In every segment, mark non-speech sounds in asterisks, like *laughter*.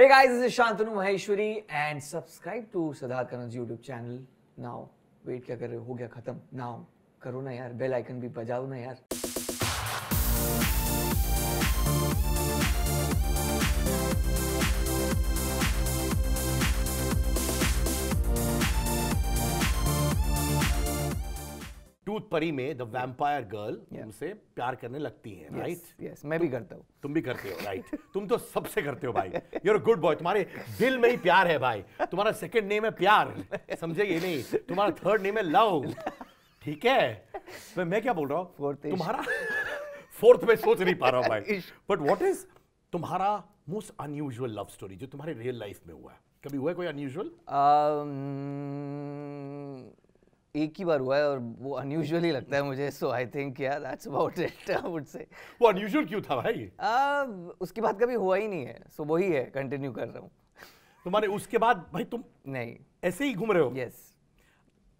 Hey guys, this is Shantanu Maheshwari and subscribe to Siddharth Karan's YouTube channel now. Wait क्या कर रहे हो हो गया खत्म now करो ना यार bell icon भी बजाओ ना यार भूत परी में द वैम्पायर गर्ल तुमसे प्यार करने लगती है राइट यस मैं भी करता हूँ तुम भी करते हो राइट right? *laughs* तुम तो सबसे करते हो भाई यूर अ गुड बॉय तुम्हारे दिल में ही प्यार है भाई तुम्हारा सेकंड नेम है प्यार समझे ये नहीं तुम्हारा थर्ड नेम है लव ठीक है तो मैं क्या बोल रहा हूँ फोर्थ तुम्हारा फोर्थ *laughs* में सोच नहीं पा रहा हूँ भाई बट वॉट इज तुम्हारा मोस्ट अनयूजल लव स्टोरी जो तुम्हारे रियल लाइफ में हुआ है कभी हुआ है कोई अनयूजल एक ही बार हुआ है और वो अनयूजुअल ही लगता है मुझे so I think yeah that's about it I would say वो अनयूजुअल क्यों था भाई आ, उसके बाद कभी हुआ ही नहीं है सो so, वही है कंटिन्यू कर रहा हूँ *laughs* तुम्हारे उसके बाद भाई तुम नहीं ऐसे ही घूम रहे हो yes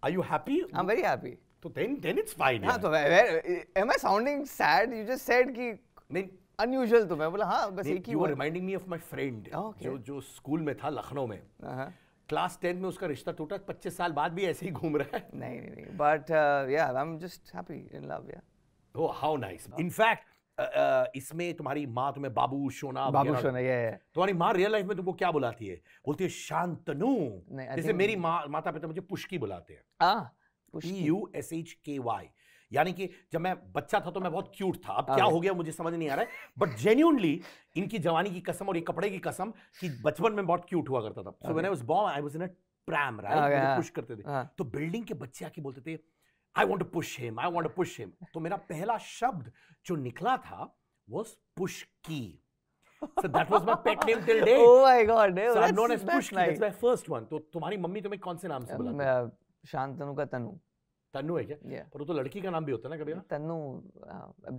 are you happy I am very happy तो देन देन इट्स फाइन हां तो am I sounding sad you just said कि नहीं अनयूजुअल तो मैं बोला हां बस एक ही you are reminding me of my friend जो जो स्कूल में था लखनऊ में हाँ, हाँ। क्लास टेन में उसका रिश्ता टूटा पच्चीस साल बाद भी ऐसे ही घूम रहा है नहीं नहीं but yeah I am just happy in love yeah oh how nice in fact इसमें तुम्हारी माँ तुम्हें बाबू शोना बाबू शोना ये तुम्हारी माँ रियल लाइफ में तुमको क्या बुलाती है बोलती है शांतनु जैसे मेरी माँ माता पिता मुझे पुष्की बुलाते हैं U S H K Y यानी कि जब मैं बच्चा था तो मैं बहुत क्यूट था अब हाँ क्या हो गया मुझे समझ नहीं आ रहा है बट जेन्यूनली इनकी जवानी की कसम और ये कपड़े की कसम कि बचपन में बहुत क्यूट हुआ करता था so when I was born I was in a pram right push करते थे हाँ। तो बिल्डिंग के बच्चे आके बोलते थे I want to push him I want to push him तो मेरा पहला शब्द जो निकला था वो पुश की so that was my pet name till day. *laughs* Oh my god, so I'm known as Pushki. That's my first one. तो तुम्हारी मम्मी तुम्हें कौन से नाम से बुलाती है? शांतनु का तनु. तन्नू है क्या yeah. पर वो तो लड़की का नाम भी होता है ना कभी ना तन्नू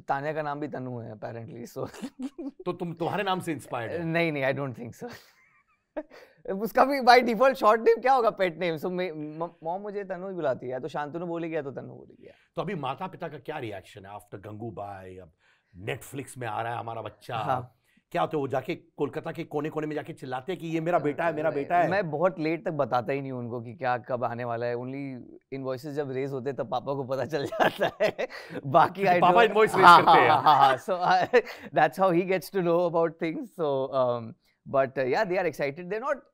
तानिया का नाम भी तन्नू है अपेरेंटली सो so. तो तुम तुम्हारे नाम से इंस्पायर्ड नहीं नहीं आई डोंट थिंक सो उसका भी बाय डिफॉल्ट शॉर्ट नेम क्या होगा पेट नेम सो मॉम मुझे तनु ही बुलाती है तो शांतनु बोली गया तो तनु बोली गया तो अभी माता पिता का क्या रिएक्शन है आफ्टर गंगू बाय अब नेटफ्लिक्स में आ रहा है हमारा बच्चा हाँ. क्या होते हो जाके कोलकाता के कोने कोने में जाके चिल्लाते कि ये मेरा बेटा है मेरा बेटा है मैं बहुत लेट तक बताता ही नहीं उनको कि क्या कब आने वाला है ओनली इन जब रेज होते तब पापा को पता चल जाता है *laughs* बाकी आई *laughs* पापा इन वॉइस हाँ हाँ, हाँ हाँ so that's how he gets to know about things so but yeah they are excited they not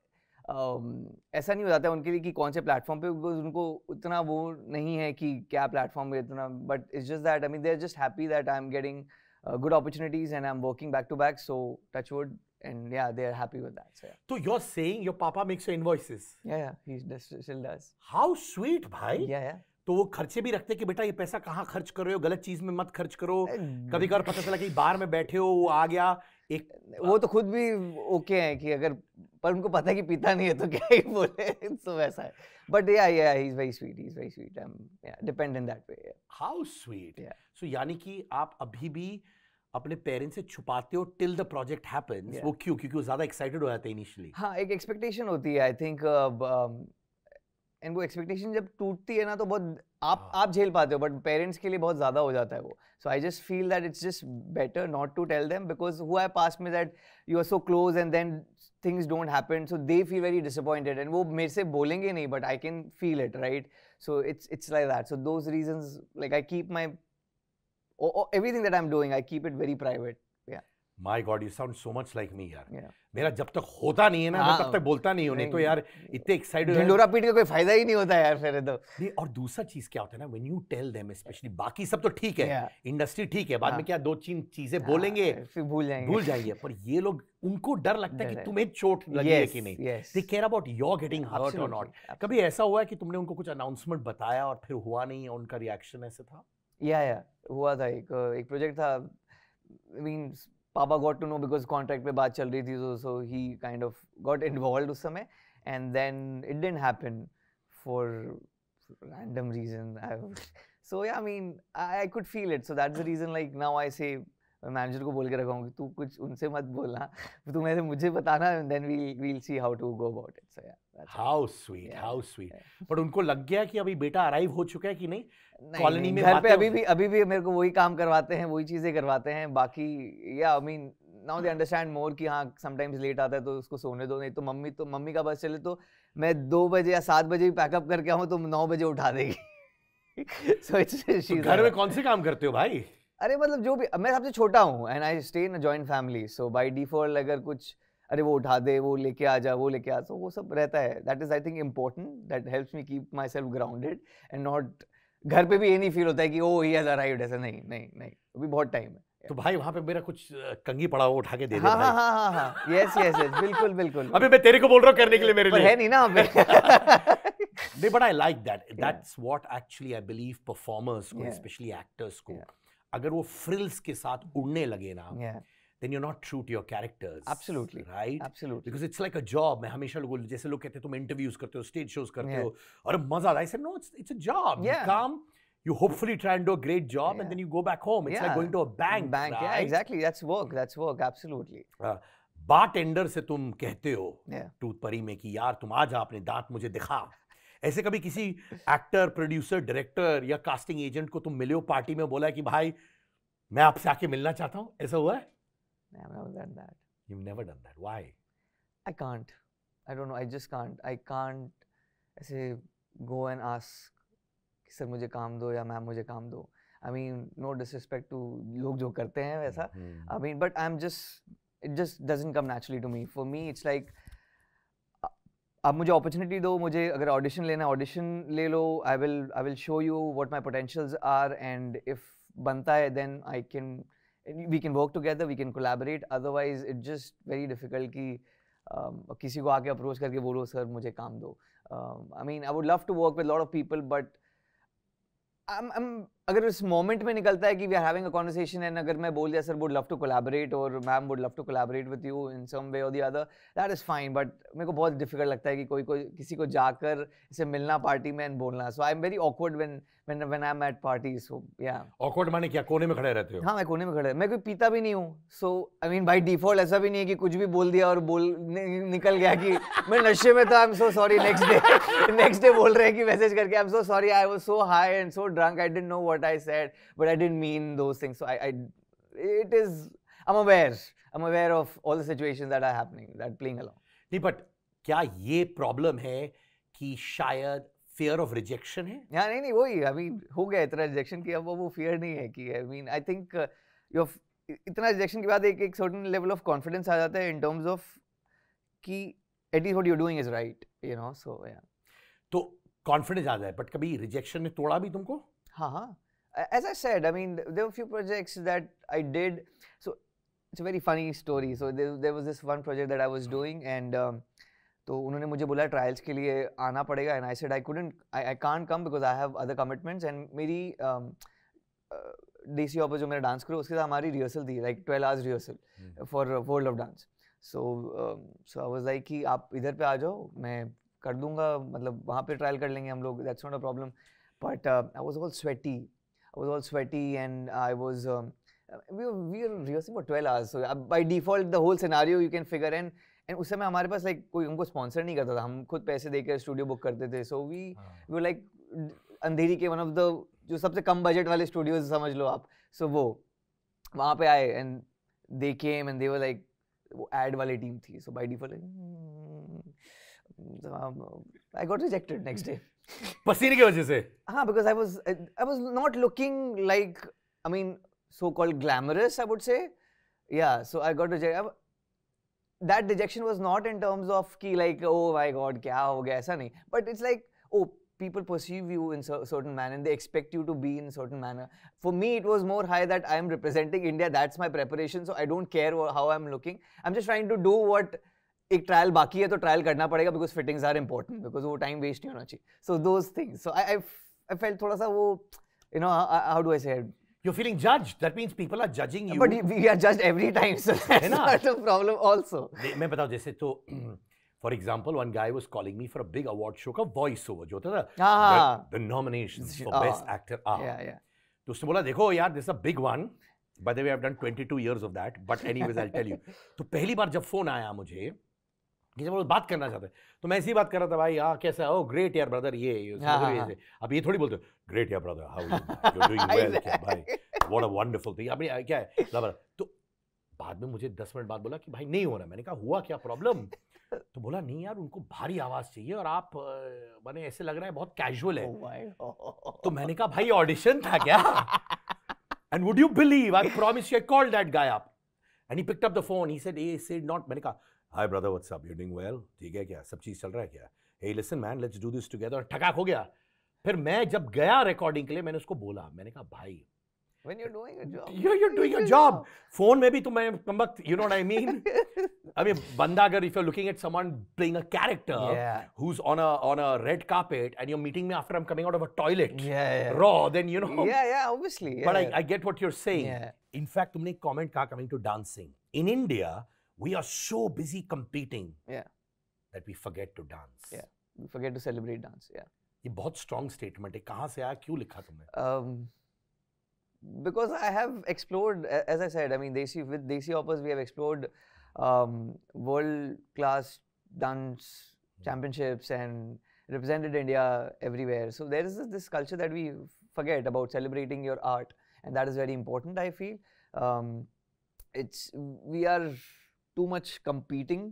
ऐसा नहीं हो जाता उनके लिए कि कौन से प्लेटफॉर्म पे बिकॉज उनको उतना वो नहीं है कि क्या प्लेटफॉर्म पे इतना but it's just that I mean they are just happy that I am getting uh, good opportunities and I'm working back to back. So touch wood and yeah, they are happy with that. So, yeah. so you're saying your papa makes your invoices? Yeah, yeah, he does, still does. How sweet, bhai. Yeah, yeah. तो वो खर्चे भी रखते कि बेटा ये पैसा कहाँ खर्च कर रहे हो गलत चीज में मत खर्च करो कभी कभी पता चला कि बार में बैठे हो वो आ गया एक वो तो खुद भी ओके okay है कि अगर पर उनको पता है कि पीता नहीं है तो क्या ही बोले *laughs* तो वैसा है but yeah yeah he is very sweet he is very sweet I am depend in that way how sweet so यानी कि आप अभी भी अपने पेरेंट्स से छुपाते हो टिल द प्रोजेक्ट हैपेंस वो क्यों क्योंकि वो ज्यादा एक्साइटेड हो जाते हैं इनिशियली हां एक एक्सपेक्टेशन होती है आई थिंक एंड वो एक्सपेक्टेशन जब टूटती है ना तो बहुत आप हाँ। आप झेल पाते हो बट पेरेंट्स के लिए बहुत ज़्यादा हो जाता है वो so I just feel that it's just better not to tell them because who I pass में that you are so close and then things don't happen so they feel very disappointed and वो मेरे से बोलेंगे नहीं but I can feel it right so it's it's like that so those reason like I keep my everything that I am doing I keep it very private या my god you sound so much like me यार मेरा जब तक होता नहीं है ना मैं हाँ। तब तक बोलता नहीं हूँ नहीं तो यार इतने एक्साइटेड पीट का कोई फायदा ही नहीं होता यार फिर तो नहीं और दूसरा चीज क्या होता है ना when you tell them specially बाकी सब तो ठीक है इंडस्ट्री ठीक है बाद में हाँ। क्या दो तीन चीजें हाँ, बोलेंगे भूल जाएंगे भूल जाएंगे पर ये लोग उनको डर लगता है कि तुम्हें चोट लगी है कि नहीं they care about your getting hurt और नॉट कभी ऐसा हुआ है कि तुमने उनको कुछ अनाउंसमेंट बताया और फिर हुआ नहीं है उनका रिएक्शन ऐसे था या या हुआ था एक एक प्रोजेक्ट था I mean Papa got to know because contract pe baat chal rahi thi, so, he kind of got *laughs* involved us samay, and then it didn't happen for random reason. *laughs* so yeah, I mean, I could feel it. So that's the reason. Like now, I say manager को बोल के रखा कि तू कुछ उनसे मत बोलना तू मेरे मुझे बताना then we will see how to go about it so how sweet how sweet but उनको लग गया कि अभी बेटा अराइव हो चुका है कि नहीं, कॉलोनी में घर पे अभी भी अभी भी मेरे को वही काम करवाते हैं वही चीज़ें करवाते हैं बाकी yeah I mean now they understand more कि हाँ समटाइम्स लेट आता है तो उसको सोने दो नहीं तो मम्मी तो मम्मी का बस चले तो मैं दो बजे या सात बजे भी पैकअप करके आऊँ तो नौ बजे उठा देगी सो *laughs* तो इट्स घर में कौन से काम करते हो भाई अरे मतलब जो भी मैं सबसे तो छोटा हूँ and I stay in a joint family so by default अगर कुछ अरे वो उठा दे वो लेके आ जा वो लेके आ सो वो सब रहता है that is I think important that helps me keep myself grounded and not घर पे भी ये नहीं फील होता है कि ओ ही हैज़ अराइव्ड ऐसा नहीं नहीं नहीं अभी बहुत टाइम है तो भाई वहाँ पे मेरा कुछ कंगी पड़ा हुआ उठा के दे दे हाँ हाँ हाँ हाँ यस यस यस बिल्कुल बिल्कुल *laughs* अभी मैं तेरे को बोल रहा हूँ करने के लिए मेरे लिए है नहीं ना अभी *laughs* नहीं but I like that that's what actually I believe performers को स्पेशली एक्टर्स को yeah. अगर वो फ्रिल्स के साथ उड़ने लगे ना yeah. then you're not true to your characters. Absolutely. Right? Absolutely. Because it's like a job. मैं हमेशा लोगों जैसे लोग कहते हैं तुम इंटरव्यूज करते हो स्टेज शोज करते yeah. हो और मजा आता है no it's it's a job you come You hopefully try and do a great job yeah. and then you go back home. It's yeah. like going to a bank. Bank, right? yeah, exactly. That's work. That's work. Absolutely. Uh, bartender से तुम कहते हो yeah. Tooth परी में कि यार तुम आज आपने दांत मुझे दिखा ऐसे कभी किसी एक्टर प्रोड्यूसर डायरेक्टर या कास्टिंग एजेंट को तुम मिले हो पार्टी में बोला कि भाई मैं आपसे आके मिलना चाहता हूँ ऐसा हुआ है सर मुझे काम दो या मैम मुझे काम दो I mean no disrespect to लोग जो करते हैं वैसा I mean but I am just it just doesn't come naturally to me for me it's like आप मुझे अपॉर्चुनिटी दो मुझे अगर ऑडिशन लेना है ऑडिशन ले लो I will I will show you what my potentials are and if बनता है then I can we can work together we can collaborate otherwise it just very difficult कि um, किसी को आके अप्रोच करके बोलो सर मुझे काम दो I mean I would love to work with lot of people but I am अगर उस मोमेंट में निकलता है कि we are having a conversation and अगर मैं बोल दिया sir would love to collaborate और ma'am would love to collaborate with you in some way और the other that is fine but मेरे को बहुत डिफिकल्ट लगता है कि कोई कोई किसी को जाकर इसे मिलना पार्टी में एंड बोलना so I am very awkward when when when I am at party so yeah awkward माने क्या कोने में खड़े रहते हो हाँ मैं कोने में खड़े मैं कोई पीता भी नहीं हूँ so I mean by default ऐसा भी नहीं है कि कुछ भी बोल दिया और बोल निकल गया कि मैं नशे में था I am so sorry next day next day बोल रहे हैं कि मैसेज करके I am so sorry I was so high and so drunk I didn't know what what I said, but I didn't mean those things. So I, I it is, I'm aware. I'm aware of all the situations that are happening, that playing along. नहीं but क्या ये problem है कि शायद fear of rejection है या नहीं नहीं वही I mean हो गया इतना रिजेक्शन किया वो वो fear नहीं है कि I I mean I think your इतना rejection के बाद एक एक certain level of confidence आ जाता है in terms of कि at least what you're doing is right you know so yeah तो confidence आ जाए but कभी rejection ने तोड़ा भी तुमको हाँ हाँ as I said, I mean, there were a few projects that I did. So it's a very funny story. So there, there was this one project that I was hmm. doing, and um, तो उन्होंने मुझे बोला trials के लिए आना पड़ेगा and I said I couldn't I I can't come because I have other commitments and मेरी D C ऑपर जो मेरा डांस करो उसके साथ हमारी रिहर्सल थी like twelve hours rehearsal for world of dance so so I was like कि आप इधर पे आ जाओ मैं कर दूंगा मतलब वहाँ पे ट्रायल कर लेंगे हम लोग that's not a problem but I was all sweaty I was all sweaty and I was. Um, we were, we were rehearsing for 12 hours. So by default, the whole scenario you can figure in. And उस समय हमारे पास like कोई हमको sponsor नहीं करता था हम खुद पैसे देकर स्टूडियो बुक करते थे so we we like Andheri के वन ऑफ द जो सबसे कम बजट वाले स्टूडियोज समझ लो आप सो so, वो वहाँ पे आए and they came and they were like वो एड वाली टीम थी so by default I got rejected next day. पसीने की वजह से हाँ because I was I was not looking like I mean so called glamorous. I would say, yeah. So I got rejected. That rejection was not in terms of कि like oh my God, क्या हो गया ऐसा नहीं but it's like people perceive you in a certain manner and they expect you to be in a certain manner. For me, it was more high that I am representing India. That's my preparation. So I don't care how I'm looking. I'm just trying to do what एक trial बाकी है तो trial करना पड़ेगा because fittings are important because वो time waste नहीं होना चाहिए so those things so I I fell थोड़ा सा वो you know how do I say You're feeling judged. That means people are judging you. But we are judged every time, so that's part of problem also. मैं बताऊँ जैसे तो for example one guy was calling me for big award show का voice over जो होता था the nomination for best actor yeah तो उसने बोला देखो यार this is a big one by the way I've done 22 years of that but anyways I tell you तो पहली बार जब फोन आया मुझे जब वो बात करना चाहते तो मैं ऐसी बात कर रहा था भाई हाँ कैसा ओ ग्रेट यार ब्रदर ये, हाँ, हाँ, हाँ। अब ये थोड़ी बोलते हो ग्रेट यार brother how you doing well भाई व्हाट अ वंडरफुल थिंग अभी क्या है लवर तो बाद में मुझे दस मिनट बाद बोला कि भाई नहीं हो रहा मैंने कहा हुआ क्या प्रॉब्लम *laughs* तो बोला नहीं यार उनको भारी आवाज चाहिए और आप मैंने ऐसे लग रहा है बहुत कैजुअल है oh तो मैंने कहा भाई ऑडिशन था क्या and would you believe I promise you call that guy आप and he picked up the phone he said a said not मैंने कहा hi brother what's up you doing well ठीक है क्या सब चीज़ चल रहा है क्या hey listen man let's do this together ठकाक हो गया फिर मैं जब गया रिकॉर्डिंग के लिए मैंने उसको बोला मैंने कहा भाई when you're doing a job yeah you're doing a job phone में भी तुम मैं you know what i mean i mean banda agar if you're looking at someone playing a character yeah. who's on a on a red carpet and you're meeting me after i'm coming out of a toilet yeah, yeah. raw then you know yeah yeah obviously yeah. but I, I get what you're saying yeah. in fact तुमने comment कहा coming to dancing in india we are so busy competing that we forget to dance. Yeah, we forget to celebrate dance. Yeah. ये बहुत strong statement है कहाँ से आया क्यों लिखा तुमने? Um, because I have explored, as I said, I mean, with DC Hoppers, we have explored um, world-class dance hmm. championships and represented India everywhere. So there is this, culture that we forget about celebrating your art, and that is very important. I feel um, it's we are too much competing.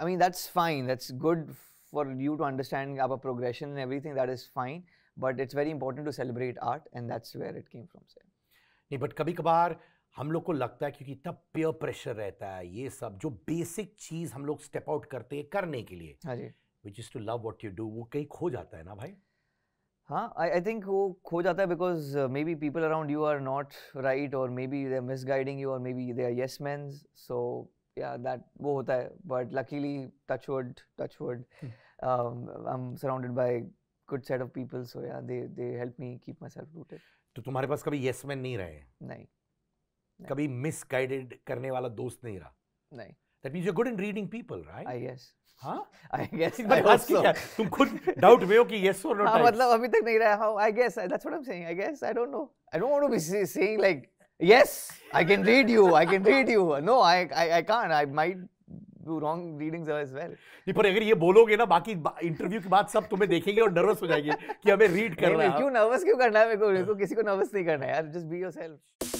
I mean, that's fine. That's good for you to understand our progression and everything. That is fine. But it's very important to celebrate art, and that's where it came from. Sir. नहीं but kabhi कभार हम लोग को लगता है क्योंकि इतना peer pressure रहता है ये सब जो बेसिक चीज हम लोग स्टेप आउट करते हैं करने के लिए हाँ जी which is to love what you do वो कहीं खो जाता है ना भाई हाँ आई थिंक वो खो जाता है because maybe people around you are not right और maybe they are misguiding you और maybe they are yes man so but luckily touch तुम्हारे पास मैन नहीं रहे नहीं करने वाला दोस्त नहीं रहा डाउट हाँ? *laughs* *laughs* हाँ, मतलब अभी तक नहीं रहा Yes, I can read you. I can read you. No, I I, I can't. I might do wrong readings as well. नहीं पर अगर ये बोलोगे ना बाकी इंटरव्यू के बाद सब तुम्हें देखेंगे और नर्वस हो जाएंगे कि हमें रीड करना है क्यों नर्वस क्यों करना है मेरे को, मेरे को किसी को नर्वस नहीं करना है यार जस्ट बी योरसेल्फ